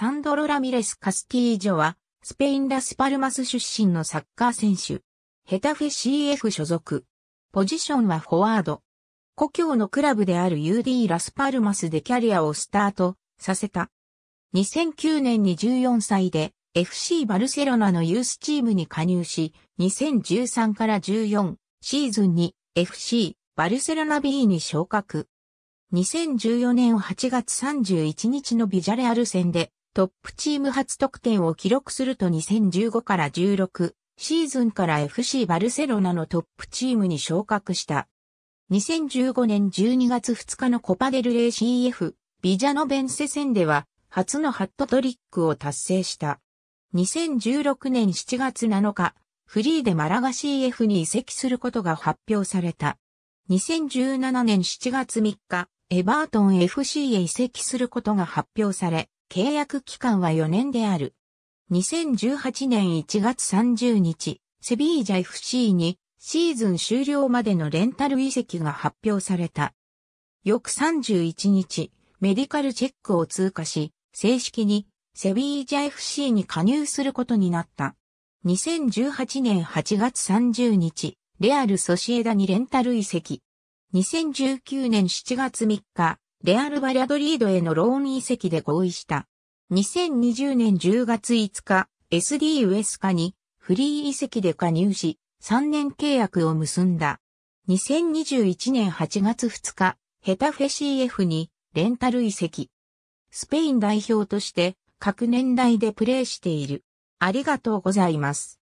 サンドロ・ラミレス・カスティージョは、スペイン・ラスパルマス出身のサッカー選手。ヘタフェ CF 所属。ポジションはフォワード。故郷のクラブである UD ラスパルマスでキャリアをスタートさせた。2009年に14歳で FC バルセロナのユースチームに加入し、2013から14シーズンに FC バルセロナ B に昇格。2014年8月31日のビジャレアル戦でトップチーム初得点を記録すると2015から16シーズンから FC バルセロナのトップチームに昇格した。2015年12月2日のコパデルレー CF ビジャノベンセ戦では初のハットトリックを達成した。2016年7月7日、フリーでマラガ CF に移籍することが発表された。2017年7月3日、エバートン FC へ移籍することが発表され、契約期間は4年である。2018年1月30日、セビージャ FC にシーズン終了までのレンタル移籍が発表された。翌31日、メディカルチェックを通過し、正式にセビージャ FC に加入することになった。2018年8月30日、レアル・ソシエダにレンタル移籍。2019年7月3日、レアル・バリャドリードへのローン移籍で合意した。2020年10月5日、SD ウエスカにフリー移籍で加入し、3年契約を結んだ。2021年8月2日、ヘタフェ CF にレンタル移籍。スペイン代表として各年代でプレーしている。ありがとうございます。